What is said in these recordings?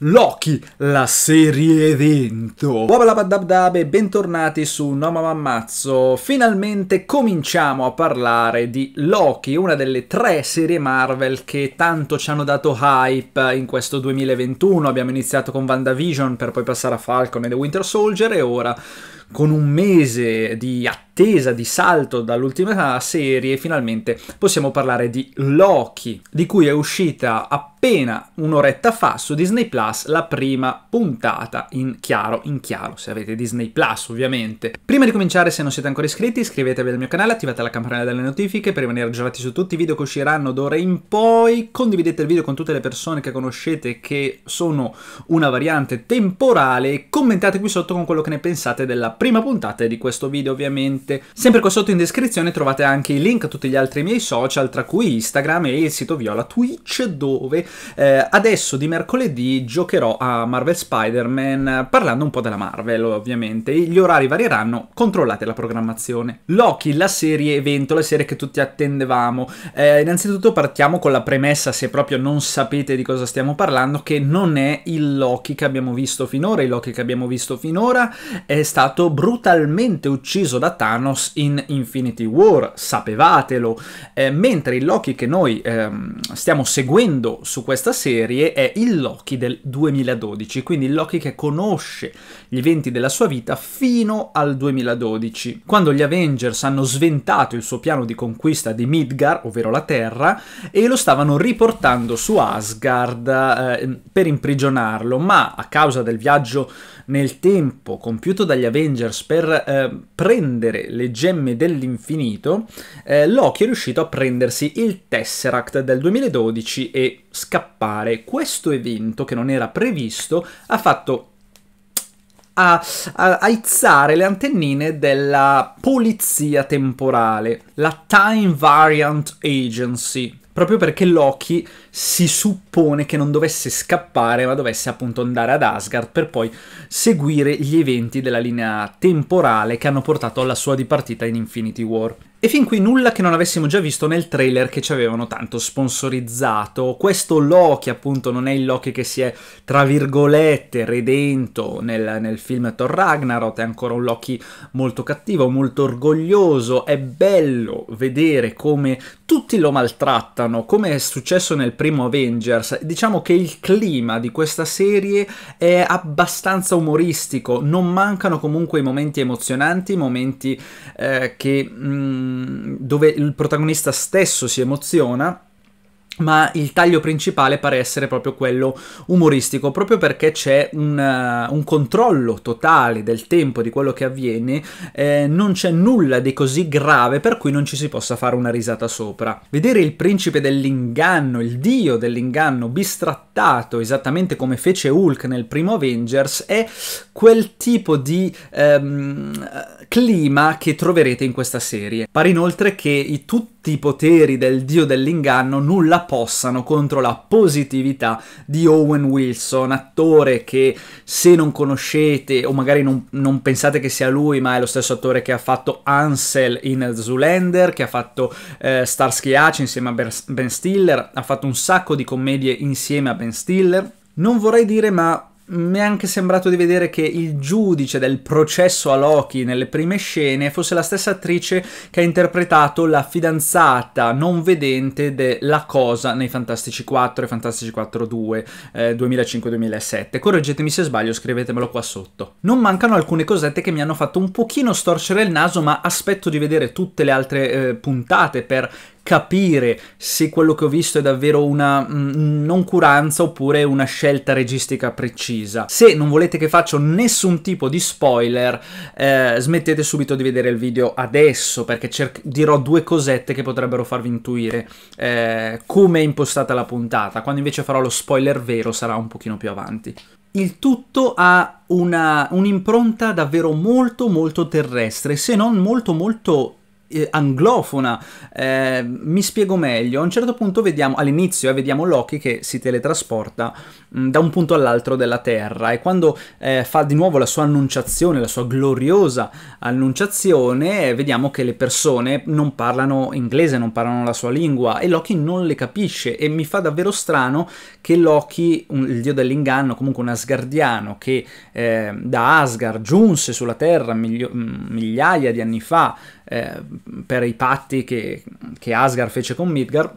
Loki, la serie evento. Wabalabadabdab e bentornati su No Mama Mazzo. Finalmente cominciamo a parlare di Loki, una delle tre serie Marvel che tanto ci hanno dato hype in questo 2021. Abbiamo iniziato con WandaVision per poi passare a Falcon e The Winter Soldier e ora con un mese di attesa, di salto dall'ultima serie, finalmente possiamo parlare di Loki, di cui è uscita appena un'oretta fa su Disney Plus la prima puntata, in chiaro, in chiaro, se avete Disney Plus ovviamente. Prima di cominciare, se non siete ancora iscritti, iscrivetevi al mio canale, attivate la campanella delle notifiche per rimanere aggiornati su tutti i video che usciranno d'ora in poi, condividete il video con tutte le persone che conoscete che sono una variante temporale, e commentate qui sotto con quello che ne pensate della prima puntata di questo video ovviamente. Sempre qua sotto in descrizione trovate anche i link a tutti gli altri miei social, tra cui Instagram e il sito Viola Twitch, dove eh, adesso di mercoledì giocherò a Marvel Spider-Man parlando un po' della Marvel ovviamente. Gli orari varieranno, controllate la programmazione. Loki, la serie evento, la serie che tutti attendevamo. Eh, innanzitutto partiamo con la premessa, se proprio non sapete di cosa stiamo parlando, che non è il Loki che abbiamo visto finora, il Loki che abbiamo visto finora è stato brutalmente ucciso da Thanos in Infinity War, sapevatelo, eh, mentre il Loki che noi ehm, stiamo seguendo su questa serie è il Loki del 2012, quindi il Loki che conosce gli eventi della sua vita fino al 2012, quando gli Avengers hanno sventato il suo piano di conquista di Midgar, ovvero la Terra, e lo stavano riportando su Asgard eh, per imprigionarlo, ma a causa del viaggio nel tempo compiuto dagli Avengers Avengers per eh, prendere le gemme dell'infinito, eh, Loki è riuscito a prendersi il Tesseract del 2012 e scappare. Questo evento, che non era previsto, ha fatto aizzare le antennine della polizia temporale, la Time Variant Agency, proprio perché Loki si suppone che non dovesse scappare, ma dovesse appunto andare ad Asgard per poi seguire gli eventi della linea temporale che hanno portato alla sua dipartita in Infinity War. E fin qui nulla che non avessimo già visto nel trailer che ci avevano tanto sponsorizzato. Questo Loki, appunto, non è il Loki che si è, tra virgolette, redento nel, nel film Thor Ragnarok, è ancora un Loki molto cattivo, molto orgoglioso. È bello vedere come tutti lo maltrattano, come è successo nel primo primo Avengers, diciamo che il clima di questa serie è abbastanza umoristico, non mancano comunque i momenti emozionanti, i momenti eh, che, mh, mm, dove il protagonista stesso si emoziona ma il taglio principale pare essere proprio quello umoristico, proprio perché c'è un, uh, un controllo totale del tempo di quello che avviene, eh, non c'è nulla di così grave per cui non ci si possa fare una risata sopra. Vedere il principe dell'inganno, il dio dell'inganno, bistrattato esattamente come fece Hulk nel primo Avengers è quel tipo di ehm, clima che troverete in questa serie. Pare inoltre che i tutti tutti i poteri del dio dell'inganno nulla possano contro la positività di Owen Wilson, attore che se non conoscete o magari non, non pensate che sia lui, ma è lo stesso attore che ha fatto Ansel in Zulander, che ha fatto eh, Starsky Hatch insieme a Ben Stiller, ha fatto un sacco di commedie insieme a Ben Stiller. Non vorrei dire, ma mi è anche sembrato di vedere che il giudice del processo a Loki nelle prime scene fosse la stessa attrice che ha interpretato la fidanzata non vedente della cosa nei Fantastici 4 e Fantastici 4 2 eh, 2005-2007. Correggetemi se sbaglio, scrivetemelo qua sotto. Non mancano alcune cosette che mi hanno fatto un pochino storcere il naso, ma aspetto di vedere tutte le altre eh, puntate per capire se quello che ho visto è davvero una mh, mm, noncuranza oppure una scelta registica precisa. Se non volete che faccio nessun tipo di spoiler, eh, smettete subito di vedere il video adesso perché dirò due cosette che potrebbero farvi intuire eh, come è impostata la puntata. Quando invece farò lo spoiler vero sarà un pochino più avanti. Il tutto ha un'impronta davvero molto molto terrestre, se non molto molto eh, anglofona. Eh, mi spiego meglio. A un certo punto vediamo, all'inizio, eh, vediamo Loki che si teletrasporta mh, mm, da un punto all'altro della Terra e quando eh, fa di nuovo la sua annunciazione, la sua gloriosa annunciazione, eh, vediamo che le persone non parlano inglese, non parlano la sua lingua e Loki non le capisce e mi fa davvero strano che Loki, un, il dio dell'inganno, comunque un asgardiano che eh, da Asgard giunse sulla Terra miglio- mm, migliaia di anni fa, eh, per i patti che, che Asgard fece con Midgard,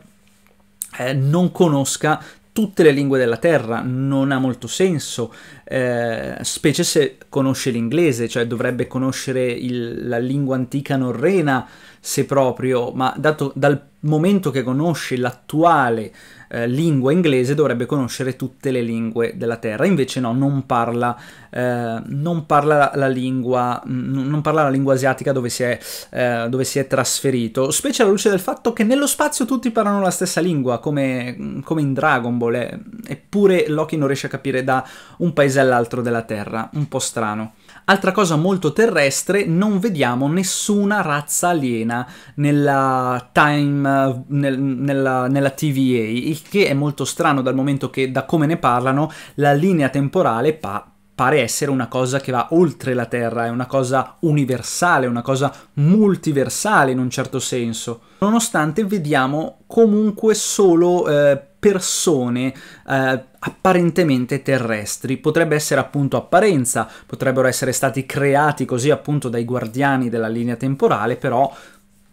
eh, non conosca tutte le lingue della Terra, non ha molto senso eh, specie se conosce l'inglese, cioè dovrebbe conoscere il, la lingua antica norrena se proprio, ma dato dal momento che conosce l'attuale eh, lingua inglese dovrebbe conoscere tutte le lingue della terra, invece no, non parla, eh, non parla, la, lingua, n- non parla la lingua asiatica dove si, è, eh, dove si, è, trasferito, specie alla luce del fatto che nello spazio tutti parlano la stessa lingua, come, come in Dragon Ball, eh, eppure Loki non riesce a capire da un paese all'altro della Terra, un po' strano. Altra cosa molto terrestre, non vediamo nessuna razza aliena nella Time, nel, nella, nella TVA, il che è molto strano dal momento che, da come ne parlano, la linea temporale pa pare essere una cosa che va oltre la Terra, è una cosa universale, una cosa multiversale in un certo senso. Nonostante vediamo comunque solo eh, persone eh, apparentemente terrestri. Potrebbe essere appunto apparenza, potrebbero essere stati creati così appunto dai guardiani della linea temporale, però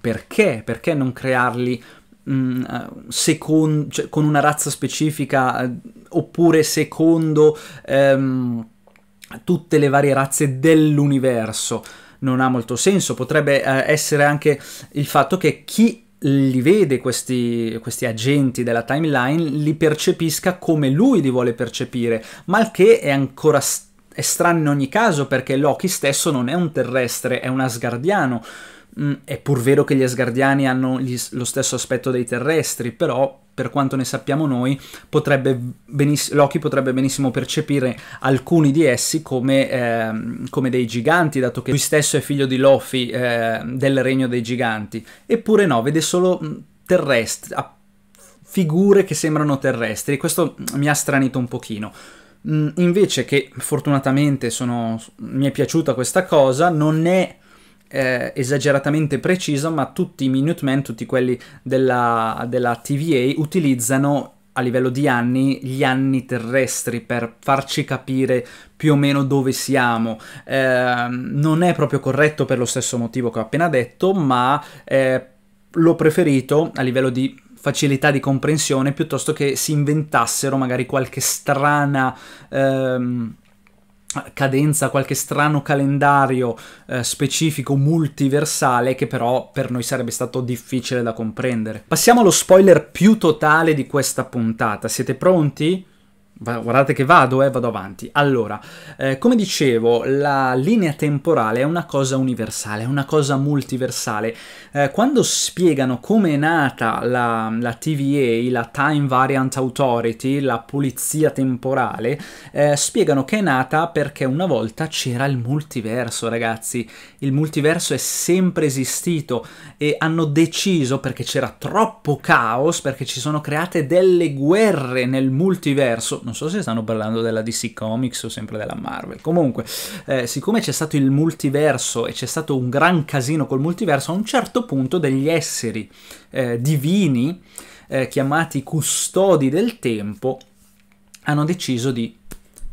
perché? Perché non crearli mm, eh, Secondo, cioè, con una razza specifica eh, oppure secondo ehm, tutte le varie razze dell'universo non ha molto senso potrebbe eh, essere anche il fatto che chi li vede questi, questi, agenti della timeline, li percepisca come lui li vuole percepire, malché è ancora è strano in ogni caso perché Loki stesso non è un terrestre, è un asgardiano. Mm, è pur vero che gli asgardiani hanno gli, lo stesso aspetto dei terrestri, però per quanto ne sappiamo noi, potrebbe Loki potrebbe benissimo percepire alcuni di essi come, eh, come, dei giganti, dato che lui stesso è figlio di Lofi eh, del regno dei giganti. Eppure no, vede solo mm, terrestri, figure che sembrano terrestri, e questo mm, mi ha stranito un pochino. Mm, invece che fortunatamente sono, mi è piaciuta questa cosa, non è eh, esageratamente preciso, ma tutti i Minutemen, tutti quelli della, della TVA, utilizzano a livello di anni gli anni terrestri per farci capire più o meno dove siamo. Eh, non è proprio corretto per lo stesso motivo che ho appena detto, ma eh, l'ho preferito a livello di facilità di comprensione piuttosto che si inventassero magari qualche strana... Ehm, cadenza, qualche strano calendario eh, specifico multiversale che però per noi sarebbe stato difficile da comprendere. Passiamo allo spoiler più totale di questa puntata. Siete pronti? Guardate che vado, eh, vado avanti. Allora, eh, come dicevo, la linea temporale è una cosa universale, è una cosa multiversale. Eh, quando spiegano come è nata la, la, TVA, la Time Variant Authority, la pulizia temporale, eh, spiegano che è nata perché una volta c'era il multiverso, ragazzi. Il multiverso è sempre esistito e hanno deciso, perché c'era troppo caos, perché ci sono create delle guerre nel multiverso, non so se stanno parlando della DC Comics o sempre della Marvel. Comunque, eh, siccome c'è stato il multiverso e c'è stato un gran casino col multiverso, a un certo punto degli esseri eh, divini, eh, chiamati custodi del tempo, hanno deciso di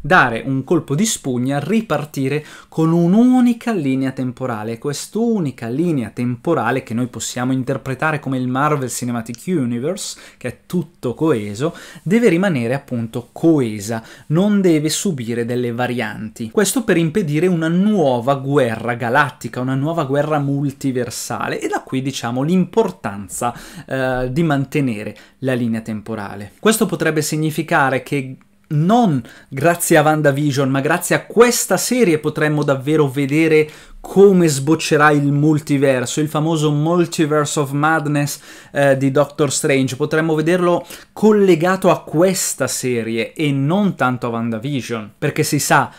dare un colpo di spugna, ripartire con un'unica linea temporale. Quest'unica linea temporale che noi possiamo interpretare come il Marvel Cinematic Universe, che è tutto coeso, deve rimanere appunto coesa, non deve subire delle varianti. Questo per impedire una nuova guerra galattica, una nuova guerra multiversale e da qui diciamo l'importanza eh, di mantenere la linea temporale. Questo potrebbe significare che non grazie a WandaVision, ma grazie a questa serie potremmo davvero vedere come sboccerà il multiverso, il famoso Multiverse of Madness eh, di Doctor Strange. Potremmo vederlo collegato a questa serie e non tanto a WandaVision, perché si sa,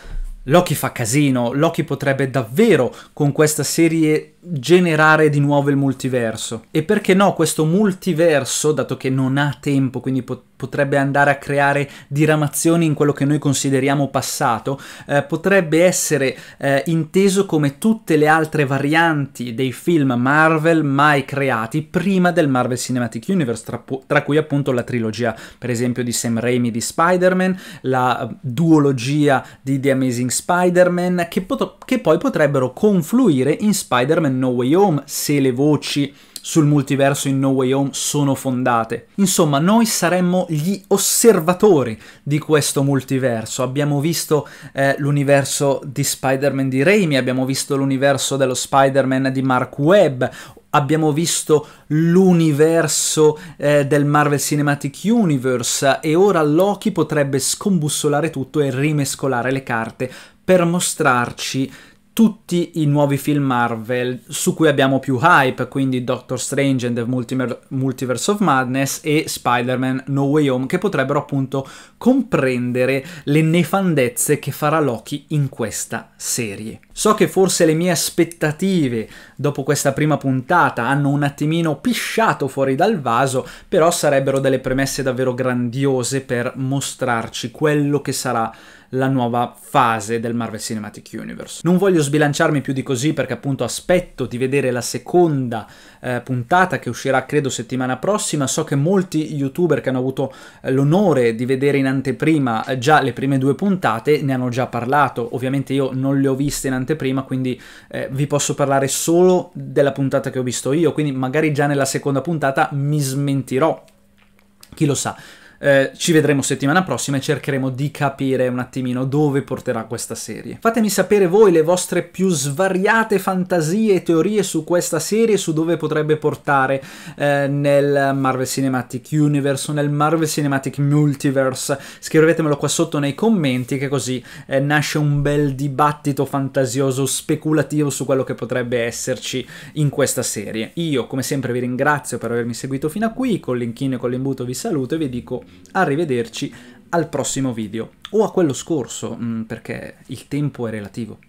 Loki fa casino, Loki potrebbe davvero con questa serie generare di nuovo il multiverso. E perché no, questo multiverso, dato che non ha tempo, quindi pot- potrebbe andare a creare diramazioni in quello che noi consideriamo passato, eh, potrebbe essere eh, inteso come tutte le altre varianti dei film Marvel mai creati prima del Marvel Cinematic Universe, tra, pu- tra cui appunto la trilogia per esempio di Sam Raimi di Spider-Man, la duologia di The Amazing Spider-Man, che, pot- che poi potrebbero confluire in Spider-Man in No Way Home, se le voci sul multiverso in No Way Home sono fondate. Insomma, noi saremmo gli osservatori di questo multiverso. Abbiamo visto eh, l'universo di Spider-Man di Raimi, abbiamo visto l'universo dello Spider-Man di Mark Webb, abbiamo visto l'universo eh, del Marvel Cinematic Universe e ora Loki potrebbe scombussolare tutto e rimescolare le carte per mostrarci tutti i nuovi film Marvel su cui abbiamo più hype, quindi Doctor Strange and the Multimer- Multiverse of Madness e Spider-Man No Way Home, che potrebbero appunto comprendere le nefandezze che farà Loki in questa serie. So che forse le mie aspettative dopo questa prima puntata hanno un attimino pisciato fuori dal vaso, però sarebbero delle premesse davvero grandiose per mostrarci quello che sarà la nuova fase del Marvel Cinematic Universe. Non voglio sbilanciarmi più di così perché appunto aspetto di vedere la seconda eh, puntata che uscirà credo settimana prossima. So che molti youtuber che hanno avuto eh, l'onore di vedere in anteprima eh, già le prime due puntate ne hanno già parlato. Ovviamente io non le ho viste in anteprima anteprima, quindi eh, vi posso parlare solo della puntata che ho visto io, quindi magari già nella seconda puntata mi smentirò, chi lo sa. Eh, ci vedremo settimana prossima e cercheremo di capire un attimino dove porterà questa serie. Fatemi sapere voi le vostre più svariate fantasie e teorie su questa serie, su dove potrebbe portare eh, nel Marvel Cinematic Universe o nel Marvel Cinematic Multiverse. Scrivetemelo qua sotto nei commenti che così eh, nasce un bel dibattito fantasioso, speculativo su quello che potrebbe esserci in questa serie. Io come sempre vi ringrazio per avermi seguito fino a qui, con l'inchino e con l'imbuto vi saluto e vi dico Arrivederci al prossimo video, o a quello scorso, mm, perché il tempo è relativo.